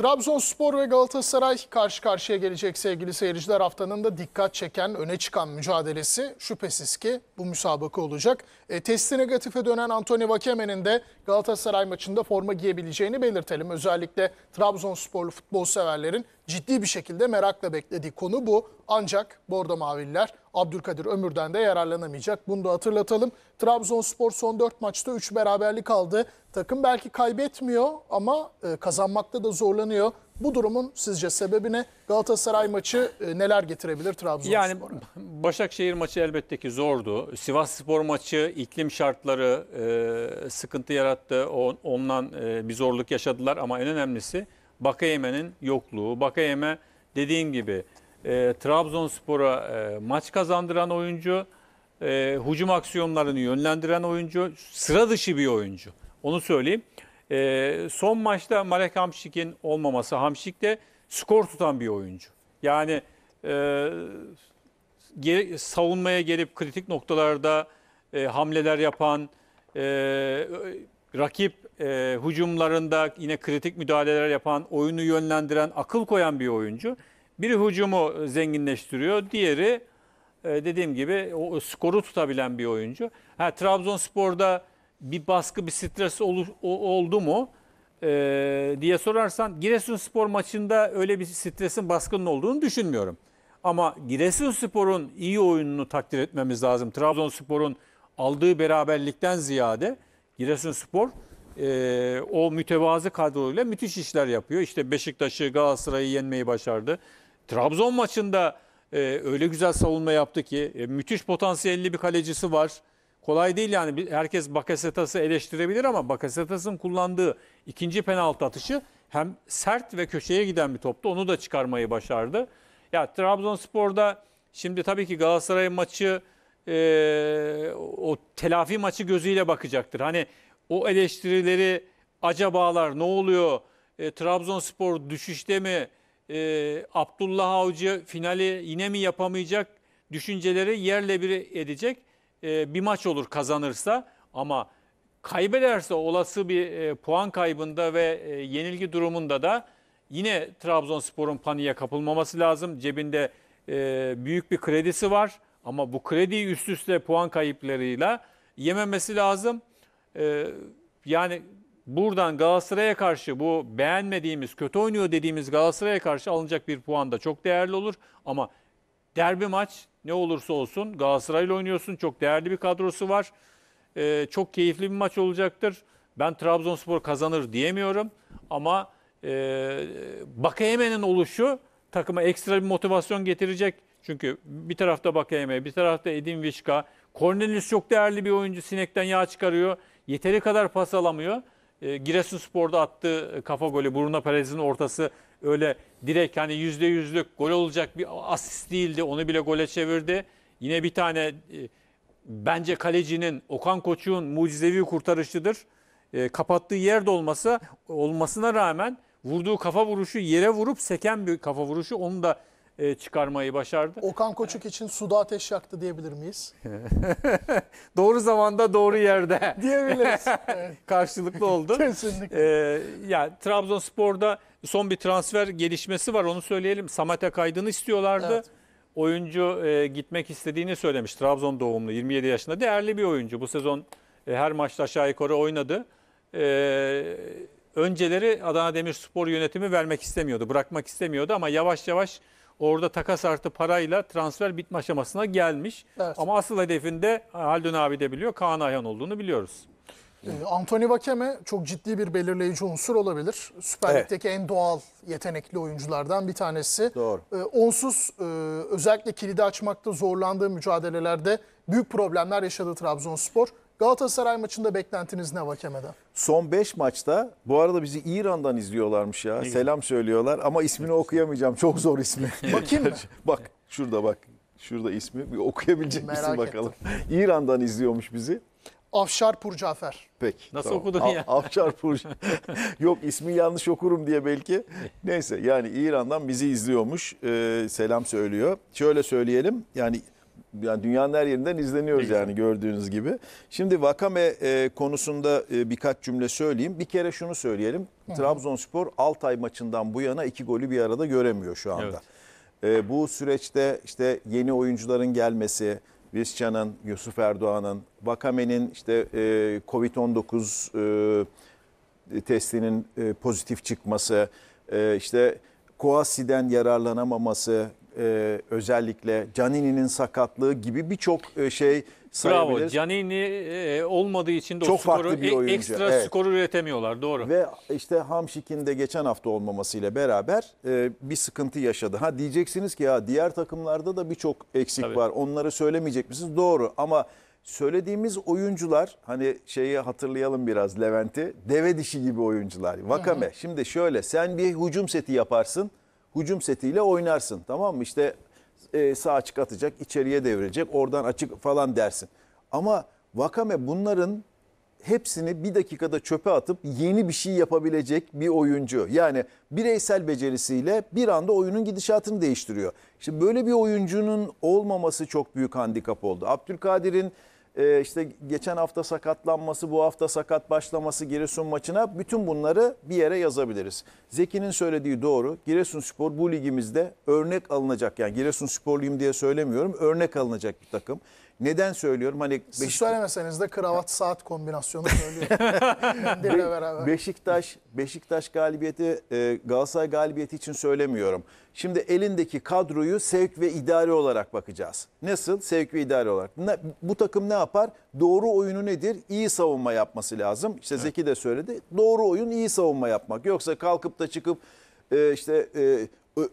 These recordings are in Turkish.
Trabzonspor ve Galatasaray karşı karşıya gelecek sevgili seyirciler. Haftanın da dikkat çeken, öne çıkan mücadelesi şüphesiz ki bu müsabaka olacak. E, testi negatife dönen Antonio Vakemen'in de Galatasaray maçında forma giyebileceğini belirtelim. Özellikle Trabzonsporlu futbol severlerin ciddi bir şekilde merakla beklediği konu bu. Ancak Bordo Mavililer Abdülkadir Ömür'den de yararlanamayacak. Bunu da hatırlatalım. Trabzonspor son 4 maçta 3 beraberlik aldı. Takım belki kaybetmiyor ama e, kazanmakta da zorlanıyor. Bu durumun sizce sebebi ne? Galatasaray maçı e, neler getirebilir Trabzonspor'a? Yani Başakşehir maçı elbette ki zordu. Sivas Spor maçı iklim şartları e, sıkıntı yarattı. ondan e, bir zorluk yaşadılar ama en önemlisi Bakayeme'nin yokluğu. Bakayeme dediğim gibi e, Trabzonspor'a e, maç kazandıran oyuncu, e, hücum aksiyonlarını yönlendiren oyuncu, sıra dışı bir oyuncu. Onu söyleyeyim. E, son maçta Malek Hamşik'in olmaması, Hamşik de skor tutan bir oyuncu. Yani e, geri, savunmaya gelip kritik noktalarda e, hamleler yapan, e, rakip e, hücumlarında yine kritik müdahaleler yapan, oyunu yönlendiren, akıl koyan bir oyuncu. Biri hücumu zenginleştiriyor, diğeri e, dediğim gibi o, o skoru tutabilen bir oyuncu. Ha Trabzonspor'da bir baskı, bir stres olu, o, oldu mu e, diye sorarsan Giresunspor maçında öyle bir stresin, baskının olduğunu düşünmüyorum. Ama Giresunspor'un iyi oyununu takdir etmemiz lazım. Trabzonspor'un aldığı beraberlikten ziyade Giresunspor e, o mütevazı kadroyla müthiş işler yapıyor. İşte Beşiktaş'ı, Galatasaray'ı yenmeyi başardı. Trabzon maçında e, öyle güzel savunma yaptı ki e, müthiş potansiyelli bir kalecisi var. Kolay değil yani herkes Bakasetas'ı eleştirebilir ama Bakasetas'ın kullandığı ikinci penaltı atışı hem sert ve köşeye giden bir toptu. Onu da çıkarmayı başardı. Ya Trabzonspor'da şimdi tabii ki Galatasaray maçı e, o telafi maçı gözüyle bakacaktır. Hani o eleştirileri acabalar ne oluyor? E, Trabzonspor düşüşte mi? E, Abdullah Avcı finali yine mi yapamayacak? Düşünceleri yerle bir edecek. E, bir maç olur kazanırsa ama kaybederse olası bir e, puan kaybında ve e, yenilgi durumunda da yine Trabzonspor'un paniğe kapılmaması lazım. Cebinde e, büyük bir kredisi var. Ama bu kredi üst üste puan kayıplarıyla yememesi lazım. Ee, yani buradan Galatasaray'a karşı bu beğenmediğimiz, kötü oynuyor dediğimiz Galatasaray'a karşı alınacak bir puan da çok değerli olur. Ama derbi maç ne olursa olsun Galatasaray'la oynuyorsun. Çok değerli bir kadrosu var. Ee, çok keyifli bir maç olacaktır. Ben Trabzonspor kazanır diyemiyorum ama e, Bakayeme'nin oluşu takıma ekstra bir motivasyon getirecek. Çünkü bir tarafta Bakayeme, bir tarafta Edin Vişka. Cornelius çok değerli bir oyuncu. Sinekten yağ çıkarıyor. Yeteri kadar pas alamıyor. E, Giresunspor'da attığı kafa golü Bruno Perez'in ortası öyle direkt hani yüzde yüzlük gol olacak bir asist değildi. Onu bile gole çevirdi. Yine bir tane e, bence kalecinin Okan Koçuk'un mucizevi kurtarışıdır. E, kapattığı yerde olması olmasına rağmen vurduğu kafa vuruşu yere vurup seken bir kafa vuruşu onu da e, çıkarmayı başardı. Okan Koçuk için suda ateş yaktı diyebilir miyiz? doğru zamanda doğru yerde. Diyebiliriz. Karşılıklı oldu. Kesinlikle. Ee, yani Trabzonspor'da son bir transfer gelişmesi var onu söyleyelim. Samate kaydını istiyorlardı. Evet. Oyuncu e, gitmek istediğini söylemiş. Trabzon doğumlu 27 yaşında değerli bir oyuncu. Bu sezon e, her maçta aşağı yukarı oynadı. Ee, önceleri Adana Demirspor yönetimi vermek istemiyordu, bırakmak istemiyordu ama yavaş yavaş Orada takas artı parayla transfer bitme aşamasına gelmiş. Evet. Ama asıl hedefinde Haldun abi de biliyor, Kaan Ayhan olduğunu biliyoruz. E, Anthony Vakeme çok ciddi bir belirleyici unsur olabilir. Süper evet. en doğal yetenekli oyunculardan bir tanesi. Doğru. E, onsuz e, özellikle kilidi açmakta zorlandığı mücadelelerde büyük problemler yaşadı Trabzonspor. Galatasaray maçında beklentiniz ne Vakeme'den? Son 5 maçta bu arada bizi İran'dan izliyorlarmış ya. İyi. Selam söylüyorlar ama ismini okuyamayacağım. Çok zor ismi. Bakayım mı? Bak şurada bak. Şurada ismi. Bir okuyabilecek Merak misin bakalım. İran'dan izliyormuş bizi. Afşar Purcafer. Peki. Nasıl tamam. okudun ya? Afşar Purcafer. Yok ismi yanlış okurum diye belki. Neyse yani İran'dan bizi izliyormuş. Ee, selam söylüyor. Şöyle söyleyelim. Yani yani dünyanın her yerinden izleniyoruz Peki. yani gördüğünüz gibi. Şimdi Vakame e, konusunda e, birkaç cümle söyleyeyim. Bir kere şunu söyleyelim. Hı. Trabzonspor Altay maçından bu yana iki golü bir arada göremiyor şu anda. Evet. E, bu süreçte işte yeni oyuncuların gelmesi, Visca'nın, Yusuf Erdoğan'ın, Vakame'nin işte e, Covid-19 e, testinin e, pozitif çıkması, e, işte Koasi'den yararlanamaması, e, özellikle Canini'nin sakatlığı gibi birçok e, şey Bravo. sayabiliriz. Canini e, olmadığı için de çok o Çok farklı skoru, bir e, oyuncu, ekstra evet. skoru üretemiyorlar. Doğru. Ve işte Hamşik'in de geçen hafta olmamasıyla beraber e, bir sıkıntı yaşadı. Ha diyeceksiniz ki ya diğer takımlarda da birçok eksik Tabii. var. Onları söylemeyecek misiniz? Doğru ama söylediğimiz oyuncular hani şeyi hatırlayalım biraz Levent'i. Deve dişi gibi oyuncular. Vakame. Şimdi şöyle sen bir hücum seti yaparsın hücum setiyle oynarsın. Tamam mı? İşte e, sağ açık atacak, içeriye devirecek, oradan açık falan dersin. Ama Vakame bunların hepsini bir dakikada çöpe atıp yeni bir şey yapabilecek bir oyuncu. Yani bireysel becerisiyle bir anda oyunun gidişatını değiştiriyor. Şimdi böyle bir oyuncunun olmaması çok büyük handikap oldu. Abdülkadir'in e, işte geçen hafta sakatlanması, bu hafta sakat başlaması Giresun maçına bütün bunları bir yere yazabiliriz. Zeki'nin söylediği doğru. Giresun Spor bu ligimizde örnek alınacak yani Giresun Giresunsporluyum diye söylemiyorum. Örnek alınacak bir takım. Neden söylüyorum? Hani Siz Beşiktaş... söylemeseniz de kravat saat kombinasyonu söylüyorum. Beşiktaş Beşiktaş galibiyeti e, Galatasaray galibiyeti için söylemiyorum. Şimdi elindeki kadroyu sevk ve idare olarak bakacağız. Nasıl? Sevk ve idare olarak. bu takım ne yapar? Doğru oyunu nedir? İyi savunma yapması lazım. İşte evet. Zeki de söyledi. Doğru oyun iyi savunma yapmak. Yoksa kalkıp da çıkıp e, işte e,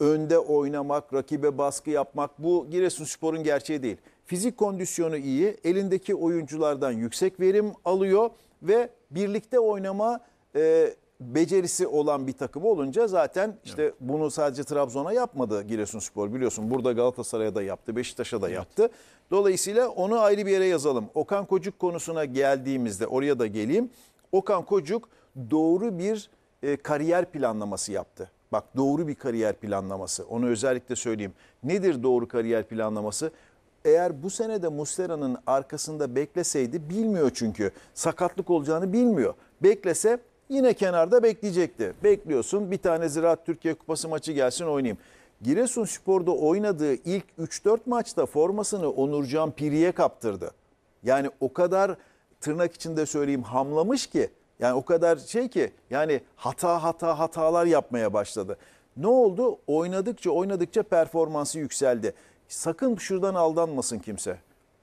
önde oynamak, rakibe baskı yapmak bu Giresunspor'un gerçeği değil. Fizik kondisyonu iyi, elindeki oyunculardan yüksek verim alıyor ve birlikte oynama e, becerisi olan bir takım olunca zaten işte evet. bunu sadece Trabzon'a yapmadı Giresunspor biliyorsun. Burada Galatasaray'a da yaptı, Beşiktaş'a da yaptı. Dolayısıyla onu ayrı bir yere yazalım. Okan Kocuk konusuna geldiğimizde oraya da geleyim. Okan Kocuk doğru bir e, kariyer planlaması yaptı. Bak doğru bir kariyer planlaması. Onu özellikle söyleyeyim. Nedir doğru kariyer planlaması? eğer bu sene de Muslera'nın arkasında bekleseydi bilmiyor çünkü. Sakatlık olacağını bilmiyor. Beklese yine kenarda bekleyecekti. Bekliyorsun bir tane Ziraat Türkiye Kupası maçı gelsin oynayayım. Giresun Spor'da oynadığı ilk 3-4 maçta formasını Onurcan Piri'ye kaptırdı. Yani o kadar tırnak içinde söyleyeyim hamlamış ki yani o kadar şey ki yani hata hata hatalar yapmaya başladı. Ne oldu? Oynadıkça oynadıkça performansı yükseldi sakın şuradan aldanmasın kimse.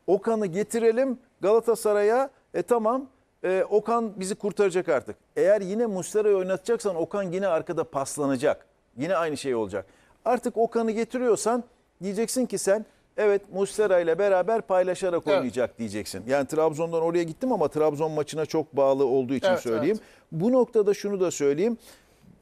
Okan'ı getirelim Galatasaray'a. E tamam e, Okan bizi kurtaracak artık. Eğer yine Muslera'yı oynatacaksan Okan yine arkada paslanacak. Yine aynı şey olacak. Artık Okan'ı getiriyorsan diyeceksin ki sen evet Muslera ile beraber paylaşarak evet. oynayacak diyeceksin. Yani Trabzon'dan oraya gittim ama Trabzon maçına çok bağlı olduğu için evet, söyleyeyim. Evet. Bu noktada şunu da söyleyeyim.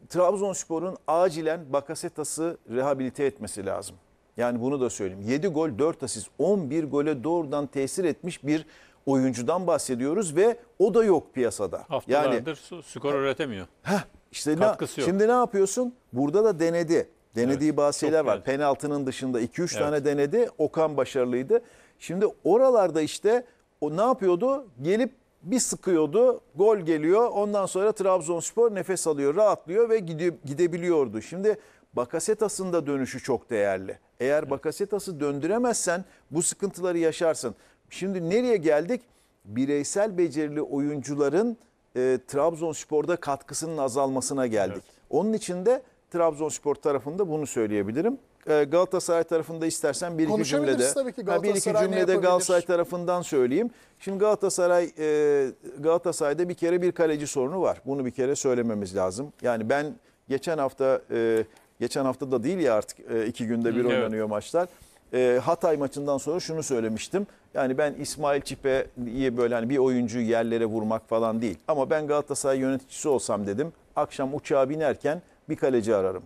Trabzonspor'un acilen Bakasetas'ı rehabilite etmesi lazım. Yani bunu da söyleyeyim. 7 gol 4 asist 11 gole doğrudan tesir etmiş bir oyuncudan bahsediyoruz ve o da yok piyasada. Haftalardır yani, skor üretemiyor. Heh, işte ne, yok. Şimdi ne yapıyorsun? Burada da denedi. Denediği evet, bazı var. Geldi. Penaltının dışında 2-3 evet. tane denedi. Okan başarılıydı. Şimdi oralarda işte o ne yapıyordu? Gelip bir sıkıyordu. Gol geliyor. Ondan sonra Trabzonspor nefes alıyor, rahatlıyor ve gidebiliyordu. Şimdi Bakasetasında dönüşü çok değerli. Eğer Bakasetas'ı döndüremezsen bu sıkıntıları yaşarsın. Şimdi nereye geldik? Bireysel becerili oyuncuların e, Trabzonspor'da katkısının azalmasına geldik. Evet. Onun için de Trabzonspor tarafında bunu söyleyebilirim. E, Galatasaray tarafında istersen bir iki cümlede tabii ki ha, bir iki cümlede Galatasaray tarafından söyleyeyim. Şimdi Galatasaray e, Galatasaray'da bir kere bir kaleci sorunu var. Bunu bir kere söylememiz lazım. Yani ben geçen hafta e, Geçen hafta da değil ya artık e, iki günde bir oynanıyor maçlar. E, Hatay maçından sonra şunu söylemiştim. Yani ben İsmail Çipe'yi böyle hani bir oyuncuyu yerlere vurmak falan değil. Ama ben Galatasaray yöneticisi olsam dedim. Akşam uçağa binerken bir kaleci ararım.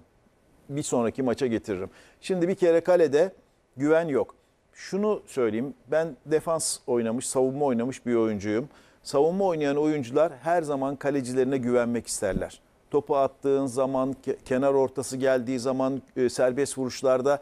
Bir sonraki maça getiririm. Şimdi bir kere kalede güven yok. Şunu söyleyeyim. Ben defans oynamış, savunma oynamış bir oyuncuyum. Savunma oynayan oyuncular her zaman kalecilerine güvenmek isterler topu attığın zaman, kenar ortası geldiği zaman e, serbest vuruşlarda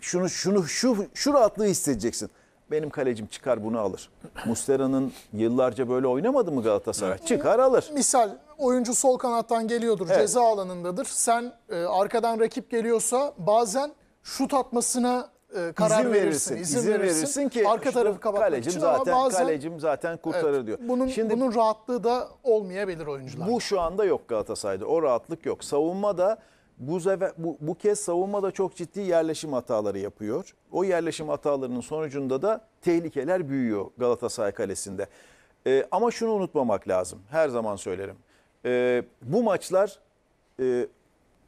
şunu şunu şu şu rahatlığı hissedeceksin. Benim kalecim çıkar bunu alır. Mustera'nın yıllarca böyle oynamadı mı Galatasaray? Çıkar alır. Misal oyuncu sol kanattan geliyordur, evet. ceza alanındadır. Sen e, arkadan rakip geliyorsa bazen şut atmasına e, karar izin verirsin. Izin, izin verirsin, verirsin ki arka işte tarafı kapatmak kalecim için zaten ama bazen, kalecim zaten kurtarır evet, diyor. Bunun Şimdi bunun rahatlığı da olmayabilir oyuncular. Bu şu anda yok Galatasaray'da. O rahatlık yok. Savunma da bu, sefer, bu, bu kez savunmada çok ciddi yerleşim hataları yapıyor. O yerleşim hatalarının sonucunda da tehlikeler büyüyor Galatasaray kalesinde. Ee, ama şunu unutmamak lazım. Her zaman söylerim. Ee, bu maçlar e,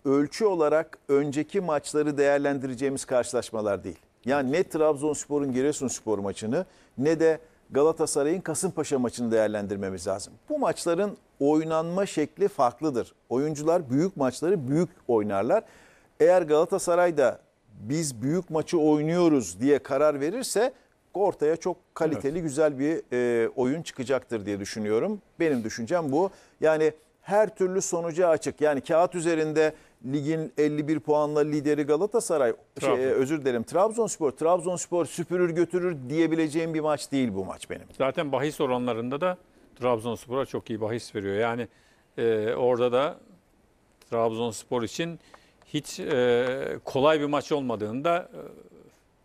ölçü olarak önceki maçları değerlendireceğimiz karşılaşmalar değil. Yani ne Trabzonspor'un Giresunspor maçını ne de Galatasaray'ın Kasımpaşa maçını değerlendirmemiz lazım. Bu maçların oynanma şekli farklıdır. Oyuncular büyük maçları büyük oynarlar. Eğer Galatasaray da biz büyük maçı oynuyoruz diye karar verirse ortaya çok kaliteli evet. güzel bir e, oyun çıkacaktır diye düşünüyorum. Benim düşüncem bu. Yani her türlü sonuca açık. Yani kağıt üzerinde ligin 51 puanla lideri Galatasaray, şey, e, özür dilerim Trabzonspor. Trabzonspor süpürür götürür diyebileceğim bir maç değil bu maç benim. Zaten bahis oranlarında da Trabzonspor'a çok iyi bahis veriyor. Yani e, orada da Trabzonspor için hiç e, kolay bir maç olmadığını da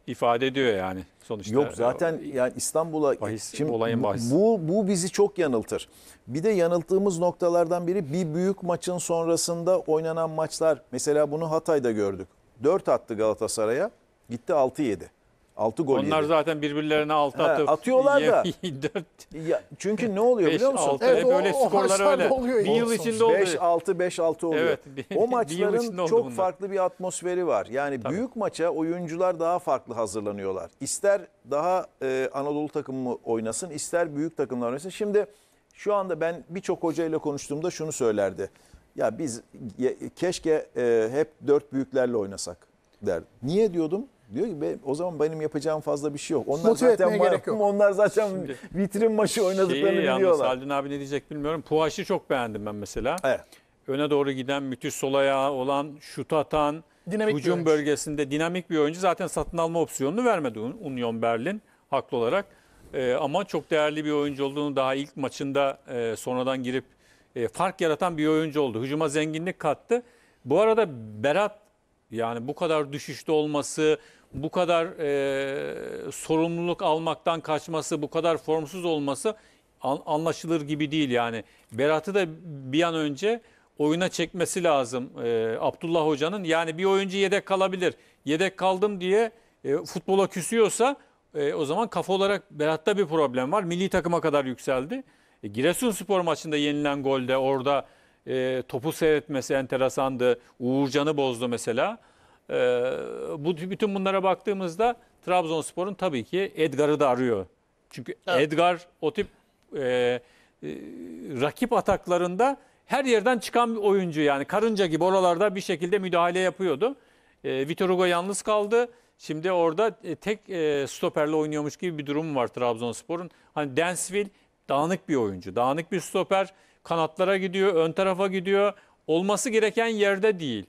e, ifade ediyor yani sonuçta. Yok zaten e, yani İstanbul'a bahis, şimdi olayın bahis. bu bu bizi çok yanıltır. Bir de yanılttığımız noktalardan biri bir büyük maçın sonrasında oynanan maçlar. Mesela bunu Hatay'da gördük. 4 attı Galatasaray'a. Gitti 6 yedi. 6 gol Onlar yedi. zaten birbirlerine 6 atıp atıyorlar da. 4 Ya, çünkü ne oluyor 5 biliyor musun? 6 Evet, hep o- skorlar öyle. oluyor Bir yıl içinde oldu. 5-6 5-6 oluyor. Evet, o maçların çok bunlar. farklı bir atmosferi var. Yani büyük maça oyuncular daha farklı hazırlanıyorlar. İster daha e, Anadolu takımı oynasın, ister büyük takımlar oynasın. Şimdi şu anda ben birçok hocayla konuştuğumda şunu söylerdi. Ya biz ye- keşke e, hep dört büyüklerle oynasak der. Niye diyordum? Diyor ki ben, o zaman benim yapacağım fazla bir şey yok. Onlar Motive zaten gerek Onlar zaten Şimdi, vitrin maçı oynadıklarını şeyi biliyorlar. Yalnız Haldun abi ne diyecek bilmiyorum. Puaş'ı çok beğendim ben mesela. Evet. Öne doğru giden müthiş sol ayağı olan, şut atan, dinamik hücum bölgesinde dinamik bir oyuncu. Zaten satın alma opsiyonunu vermedi Union Berlin haklı olarak. E, ama çok değerli bir oyuncu olduğunu daha ilk maçında e, sonradan girip e, fark yaratan bir oyuncu oldu. Hücuma zenginlik kattı. Bu arada Berat yani bu kadar düşüşte olması, bu kadar e, sorumluluk almaktan kaçması, bu kadar formsuz olması an, anlaşılır gibi değil yani. Berat'ı da bir an önce oyuna çekmesi lazım e, Abdullah Hoca'nın. Yani bir oyuncu yedek kalabilir. Yedek kaldım diye e, futbola küsüyorsa e, o zaman kafa olarak Berat'ta bir problem var. Milli takıma kadar yükseldi. E, Spor maçında yenilen golde orada e, topu seyretmesi enteresandı. Uğurcan'ı bozdu mesela. Ee, bu bütün bunlara baktığımızda Trabzonspor'un tabii ki Edgar'ı da arıyor. Çünkü evet. Edgar o tip e, e, rakip ataklarında her yerden çıkan bir oyuncu yani karınca gibi oralarda bir şekilde müdahale yapıyordu. E, Vitor Hugo yalnız kaldı. Şimdi orada e, tek e, stoperle oynuyormuş gibi bir durum var Trabzonspor'un. Hani Densville dağınık bir oyuncu. Dağınık bir stoper kanatlara gidiyor, ön tarafa gidiyor. Olması gereken yerde değil.